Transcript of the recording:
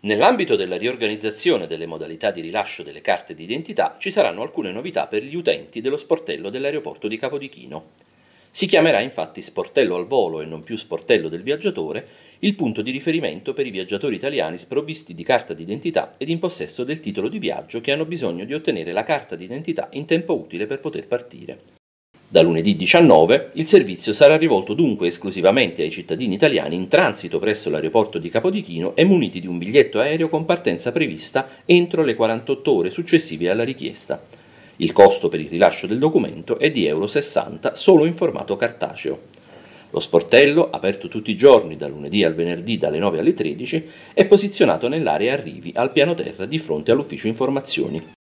Nell'ambito della riorganizzazione delle modalità di rilascio delle carte d'identità ci saranno alcune novità per gli utenti dello sportello dell'aeroporto di Capodichino. Si chiamerà infatti sportello al volo e non più sportello del viaggiatore il punto di riferimento per i viaggiatori italiani sprovvisti di carta d'identità ed in possesso del titolo di viaggio che hanno bisogno di ottenere la carta d'identità in tempo utile per poter partire. Da lunedì 19 il servizio sarà rivolto dunque esclusivamente ai cittadini italiani in transito presso l'aeroporto di Capodichino e muniti di un biglietto aereo con partenza prevista entro le 48 ore successive alla richiesta. Il costo per il rilascio del documento è di Euro 60 solo in formato cartaceo. Lo sportello, aperto tutti i giorni da lunedì al venerdì dalle 9 alle 13, è posizionato nell'area arrivi al piano terra di fronte all'ufficio informazioni.